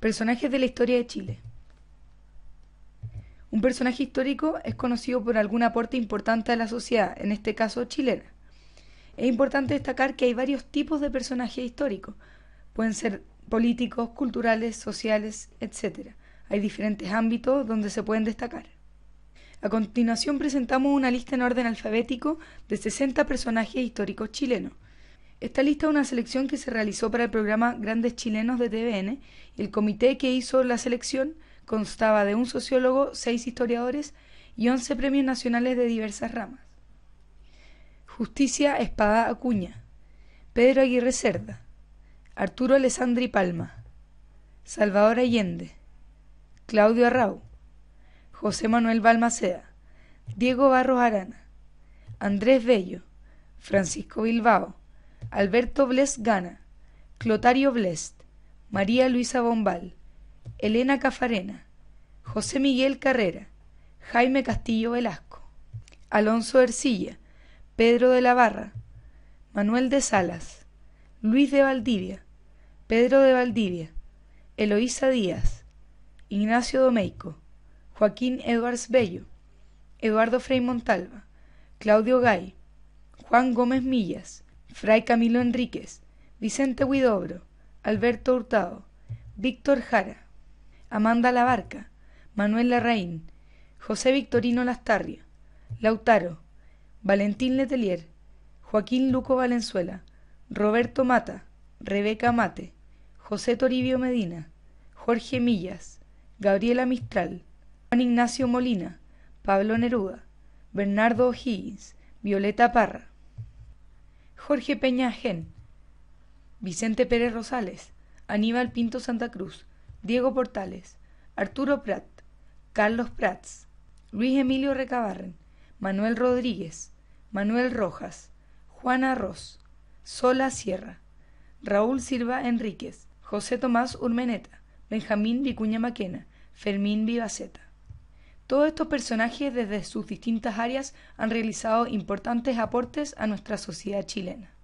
Personajes de la historia de Chile. Un personaje histórico es conocido por algún aporte importante a la sociedad, en este caso chilena. Es importante destacar que hay varios tipos de personajes históricos. Pueden ser políticos, culturales, sociales, etc. Hay diferentes ámbitos donde se pueden destacar. A continuación presentamos una lista en orden alfabético de 60 personajes históricos chilenos. Esta lista una selección que se realizó para el programa Grandes Chilenos de TVN. El comité que hizo la selección constaba de un sociólogo, seis historiadores y once premios nacionales de diversas ramas. Justicia Espada Acuña, Pedro Aguirre Cerda, Arturo Alessandri Palma, Salvador Allende, Claudio Arrau, José Manuel Balmaceda, Diego Barros Arana, Andrés Bello, Francisco Bilbao, Alberto Blest Gana, Clotario Blest, María Luisa Bombal, Elena Cafarena, José Miguel Carrera, Jaime Castillo Velasco, Alonso Ercilla, Pedro de la Barra, Manuel de Salas, Luis de Valdivia, Pedro de Valdivia, Eloísa Díaz, Ignacio Domeico, Joaquín Edwards Bello, Eduardo Frei Montalva, Claudio Gay, Juan Gómez Millas, Fray Camilo Enríquez, Vicente Huidobro, Alberto Hurtado, Víctor Jara, Amanda Labarca, Manuel Larraín, José Victorino Lastarria, Lautaro, Valentín Letelier, Joaquín Luco Valenzuela, Roberto Mata, Rebeca Mate, José Toribio Medina, Jorge Millas, Gabriela Mistral, Juan Ignacio Molina, Pablo Neruda, Bernardo O'Higgins, Violeta Parra. Jorge Peña Gen, Vicente Pérez Rosales, Aníbal Pinto Santa Cruz, Diego Portales, Arturo Prat, Carlos Prats, Luis Emilio Recabarren, Manuel Rodríguez, Manuel Rojas, Juana Ross, Sola Sierra, Raúl Silva Enríquez, José Tomás Urmeneta, Benjamín Vicuña Maquena, Fermín Vivaceta. Todos estos personajes desde sus distintas áreas han realizado importantes aportes a nuestra sociedad chilena.